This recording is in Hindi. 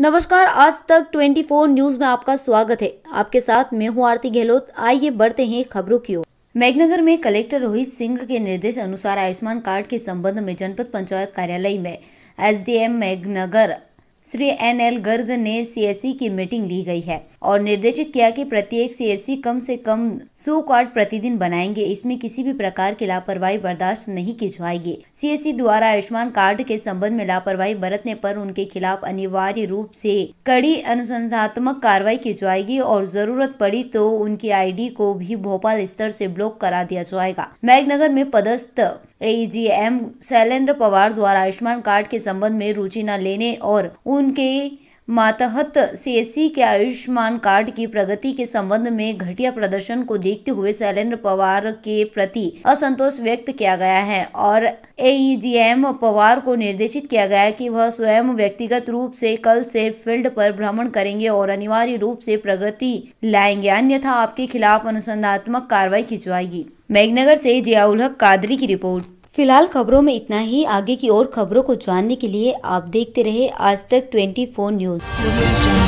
नमस्कार आज तक 24 न्यूज में आपका स्वागत है आपके साथ मैं हूं आरती गहलोत आइए बढ़ते हैं खबरों की ओर मैगनगर में कलेक्टर रोहित सिंह के निर्देश अनुसार आयुष्मान कार्ड के संबंध में जनपद पंचायत कार्यालय में SDM Meghnagar Shri N L Garg ने सीएससी e की मीटिंग ली गई है और निर्देशित किया कि प्रत्येक सीएससी e कम से कम सो कार्ड प्रतिदिन बनाएंगे इसमें किसी भी प्रकार की लापरवाही बर्दाश्त नहीं की जाएगी सीएससी e द्वारा आयुष्मान कार्ड के संबंध में लापरवाही बरतने पर उनके खिलाफ अनिवार्य रूप से कड़ी अनुसंधात्मक कार्रवाई की जाएगी और जरूरत पड़ी तो उनकी आईडी को भी भोपाल स्तर से ब्लॉक करा दिया जाएगा मैगनगर में पदस्थ एजीएम शैलेंद्र पवार द्वारा आयुष्मान कार्ड के संबंध में रुचि न लेने और उनके मातहत सीएससी के आयुष्मान कार्ड की प्रगति के संबंध में घटिया प्रदर्शन को देखते हुए शैलेंद्र पवार के प्रति असंतोष व्यक्त किया गया है और एईजीएम पवार को निर्देशित किया गया है कि वह स्वयं व्यक्तिगत रूप से कल से फील्ड पर भ्रमण करेंगे और अनिवार्य रूप से प्रगति लाएंगे अन्यथा आपके खिलाफ अनुसंधात्मक कार्रवाई खिंचवाएगी मेघनगर से जियाउल हक कादरी की रिपोर्ट फिलहाल खबरों में इतना ही आगे की और खबरों को जानने के लिए आप देखते रहे आज तक फोर न्यूज़